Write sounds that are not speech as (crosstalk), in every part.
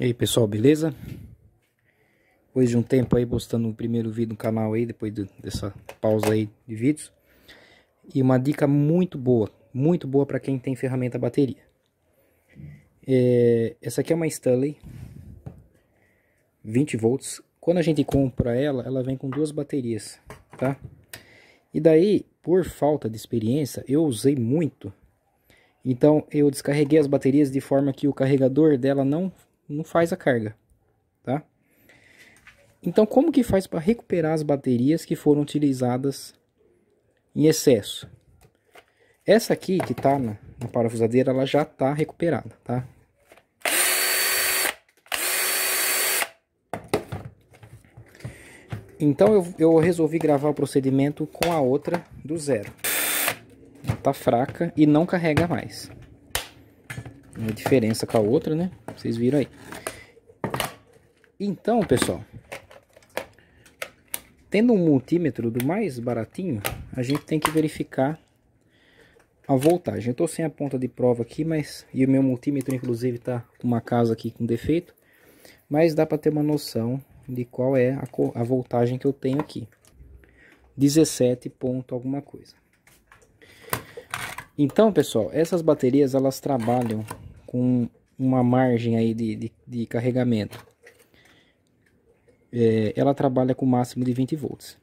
E aí pessoal, beleza? Depois de um tempo aí postando o primeiro vídeo no canal aí, depois de, dessa pausa aí de vídeos. E uma dica muito boa, muito boa para quem tem ferramenta bateria. É, essa aqui é uma Stanley 20 volts. Quando a gente compra ela, ela vem com duas baterias, tá? E daí, por falta de experiência, eu usei muito. Então eu descarreguei as baterias de forma que o carregador dela não não faz a carga, tá? Então, como que faz para recuperar as baterias que foram utilizadas em excesso? Essa aqui que está na, na, parafusadeira, ela já está recuperada, tá? Então eu, eu resolvi gravar o procedimento com a outra do zero. Tá fraca e não carrega mais a né, diferença com a outra, né? Vocês viram aí. Então, pessoal, tendo um multímetro do mais baratinho, a gente tem que verificar a voltagem. Eu estou sem a ponta de prova aqui, mas e o meu multímetro inclusive está com uma casa aqui com defeito, mas dá para ter uma noção de qual é a, a voltagem que eu tenho aqui. 17 ponto alguma coisa. Então, pessoal, essas baterias elas trabalham com uma margem aí de, de, de carregamento. É, ela trabalha com máximo de 20 volts.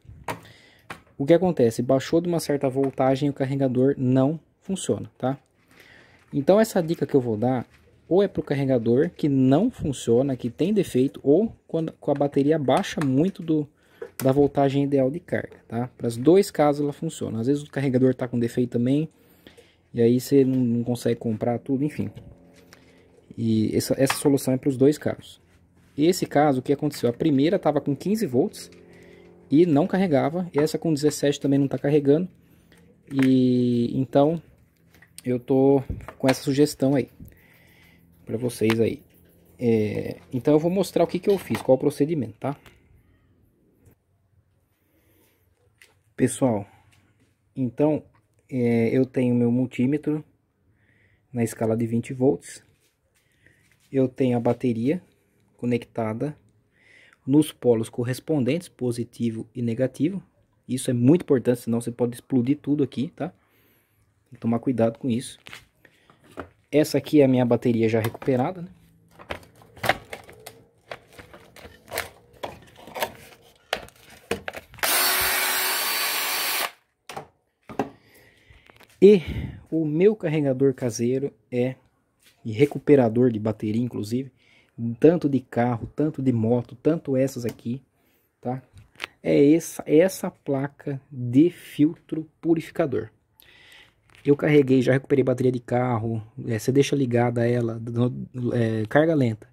O que acontece? Baixou de uma certa voltagem o carregador não funciona, tá? Então essa dica que eu vou dar ou é para o carregador que não funciona, que tem defeito, ou quando a bateria baixa muito do, da voltagem ideal de carga, tá? Para os dois casos ela funciona. Às vezes o carregador está com defeito também, e aí você não, não consegue comprar tudo, enfim. E essa, essa solução é para os dois casos. Esse caso, o que aconteceu? A primeira estava com 15 volts e não carregava. Essa com 17 também não está carregando. E então eu tô com essa sugestão aí para vocês aí. É, então eu vou mostrar o que, que eu fiz, qual o procedimento, tá? Pessoal, então é, eu tenho meu multímetro na escala de 20 volts eu tenho a bateria conectada nos polos correspondentes, positivo e negativo. Isso é muito importante, senão você pode explodir tudo aqui, tá? Tem que tomar cuidado com isso. Essa aqui é a minha bateria já recuperada, né? E o meu carregador caseiro é e recuperador de bateria, inclusive. Tanto de carro, tanto de moto, tanto essas aqui, tá? É essa, essa placa de filtro purificador. Eu carreguei, já recuperei bateria de carro. É, você deixa ligada ela, é, carga lenta.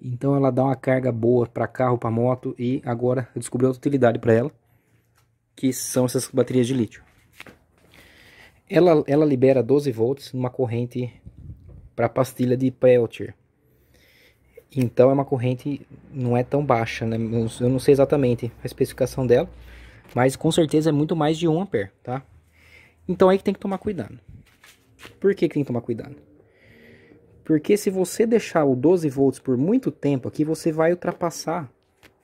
Então ela dá uma carga boa para carro, para moto e agora eu descobri outra utilidade para ela, que são essas baterias de lítio. Ela, ela libera 12 volts numa corrente para a pastilha de Peltier. Então é uma corrente não é tão baixa, né? Eu não sei exatamente a especificação dela, mas com certeza é muito mais de 1 ampere, tá? Então é aí que tem que tomar cuidado. Por que, que tem que tomar cuidado? Porque se você deixar o 12 volts por muito tempo aqui, você vai ultrapassar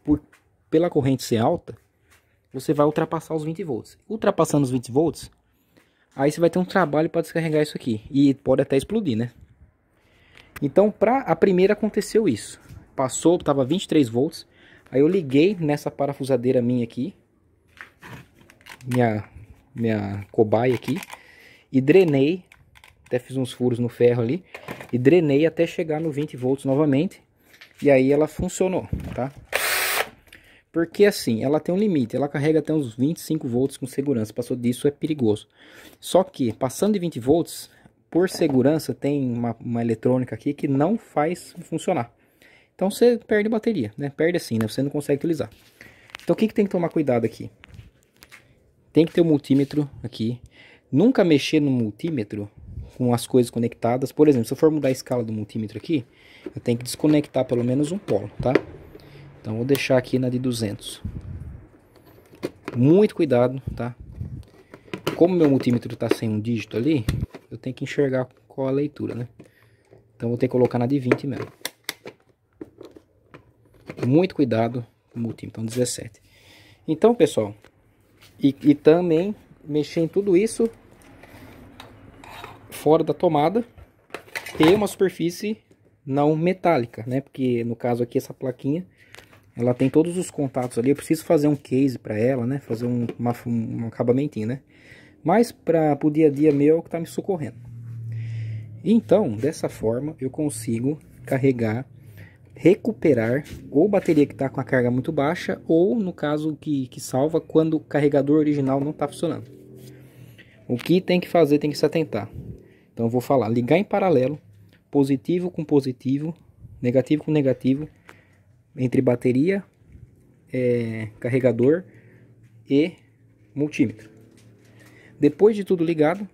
por, pela corrente ser alta, você vai ultrapassar os 20 volts. Ultrapassando os 20 volts, aí você vai ter um trabalho para descarregar isso aqui e pode até explodir, né? Então, para a primeira aconteceu isso. Passou, estava 23 volts. Aí eu liguei nessa parafusadeira minha aqui. Minha, minha cobaia aqui. E drenei. Até fiz uns furos no ferro ali. E drenei até chegar no 20 volts novamente. E aí ela funcionou, tá? Porque assim, ela tem um limite, ela carrega até uns 25 volts com segurança, passou disso é perigoso. Só que, passando de 20 volts, por segurança, tem uma, uma eletrônica aqui que não faz funcionar. Então você perde bateria, né? Perde assim, né? Você não consegue utilizar. Então o que, que tem que tomar cuidado aqui? Tem que ter o um multímetro aqui. Nunca mexer no multímetro com as coisas conectadas. Por exemplo, se eu for mudar a escala do multímetro aqui, eu tenho que desconectar pelo menos um polo, tá? Então vou deixar aqui na de 200. Muito cuidado, tá? Como meu multímetro está sem um dígito ali, eu tenho que enxergar qual a leitura, né? Então vou ter que colocar na de 20 mesmo. Muito cuidado com o multímetro, então 17. Então, pessoal, e, e também mexer em tudo isso fora da tomada, e uma superfície não metálica, né? Porque no caso aqui essa plaquinha, ela tem todos os contatos ali. Eu preciso fazer um case para ela, né? Fazer um, uma, um acabamentinho, né? mas para o dia a dia meu é o que está me socorrendo. Então, dessa forma, eu consigo carregar, recuperar ou bateria que está com a carga muito baixa, ou no caso que, que salva quando o carregador original não está funcionando. O que tem que fazer, tem que se atentar. Então, eu vou falar, ligar em paralelo, positivo com positivo, negativo com negativo, entre bateria, é, carregador e multímetro. Depois de tudo ligado,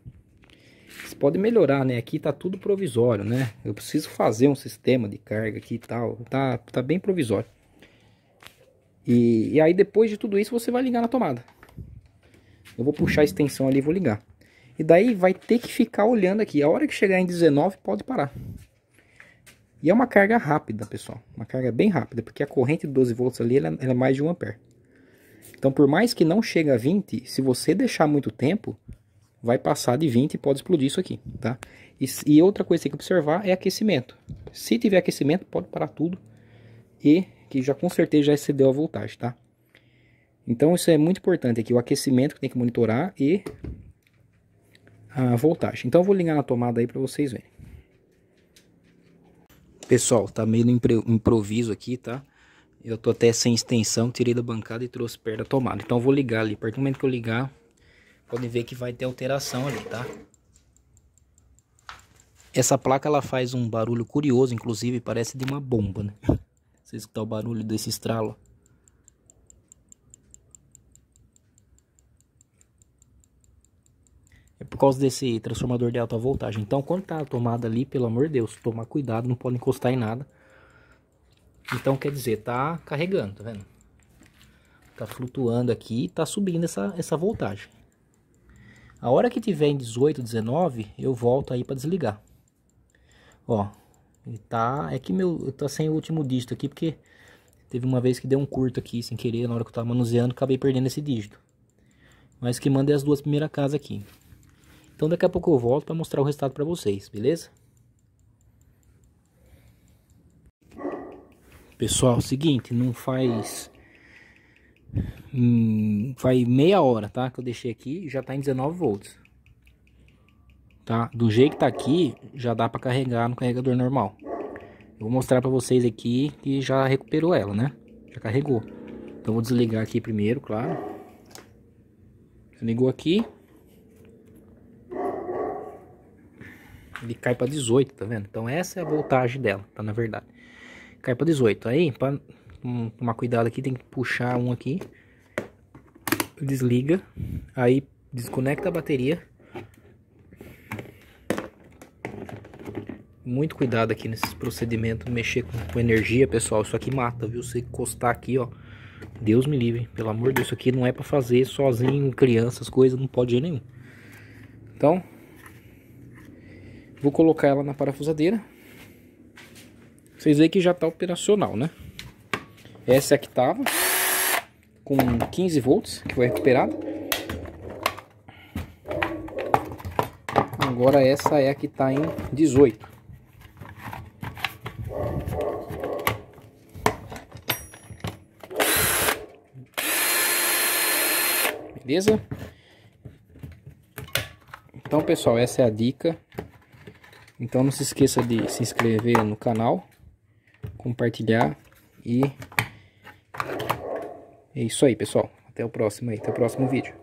você pode melhorar, né? Aqui tá tudo provisório, né? Eu preciso fazer um sistema de carga aqui e tal. Tá, tá bem provisório. E, e aí depois de tudo isso, você vai ligar na tomada. Eu vou puxar a extensão ali e vou ligar. E daí vai ter que ficar olhando aqui. A hora que chegar em 19, pode parar. E é uma carga rápida, pessoal. Uma carga bem rápida, porque a corrente de 12 volts ali ela, ela é mais de 1 ampere. Então, por mais que não chegue a 20, se você deixar muito tempo, vai passar de 20 e pode explodir isso aqui, tá? E, e outra coisa que tem que observar é aquecimento. Se tiver aquecimento, pode parar tudo e que já com certeza já excedeu a voltagem, tá? Então isso é muito importante aqui, o aquecimento que tem que monitorar e a voltagem. Então eu vou ligar na tomada aí para vocês verem. Pessoal, tá meio no improviso aqui, tá? Eu tô até sem extensão, tirei da bancada e trouxe perto da tomada. Então eu vou ligar ali. A partir do momento que eu ligar, podem ver que vai ter alteração ali, tá? Essa placa ela faz um barulho curioso, inclusive parece de uma bomba, né? Você (laughs) escutar o barulho desse estralo. É por causa desse transformador de alta voltagem. Então, quando tá a tomada ali, pelo amor de Deus, tomar cuidado, não pode encostar em nada. Então quer dizer, tá carregando, tá vendo? Tá flutuando aqui, tá subindo essa, essa voltagem. A hora que tiver em 18, 19, eu volto aí para desligar. Ó, ele tá, é que meu, tá sem o último dígito aqui porque teve uma vez que deu um curto aqui sem querer, na hora que eu tava manuseando, acabei perdendo esse dígito. Mas que manda é as duas primeiras casas aqui. Então daqui a pouco eu volto para mostrar o resultado para vocês, beleza? Pessoal, é seguinte, não faz. Hum, faz meia hora, tá? Que eu deixei aqui já tá em 19 volts. Tá? Do jeito que tá aqui, já dá pra carregar no carregador normal. Eu vou mostrar pra vocês aqui que já recuperou ela, né? Já carregou. Então vou desligar aqui primeiro, claro. Desligou aqui. Ele cai pra 18, tá vendo? Então essa é a voltagem dela, tá? Na verdade cai para 18. Aí, para hum, tomar cuidado aqui, tem que puxar um aqui. Desliga. Aí, desconecta a bateria. Muito cuidado aqui nesses procedimentos, mexer com, com energia, pessoal. Isso aqui mata, viu? Você encostar aqui, ó. Deus me livre, pelo amor de Deus, isso aqui não é para fazer sozinho, crianças, coisas, não pode ir nenhum. Então, vou colocar ela na parafusadeira. Vocês veem que já está operacional, né? Essa é a que estava com 15 volts, que foi recuperada. Agora essa é a que está em 18. Beleza? Então, pessoal, essa é a dica. Então, não se esqueça de se inscrever no canal compartilhar e é isso aí, pessoal. Até o próximo aí, até o próximo vídeo.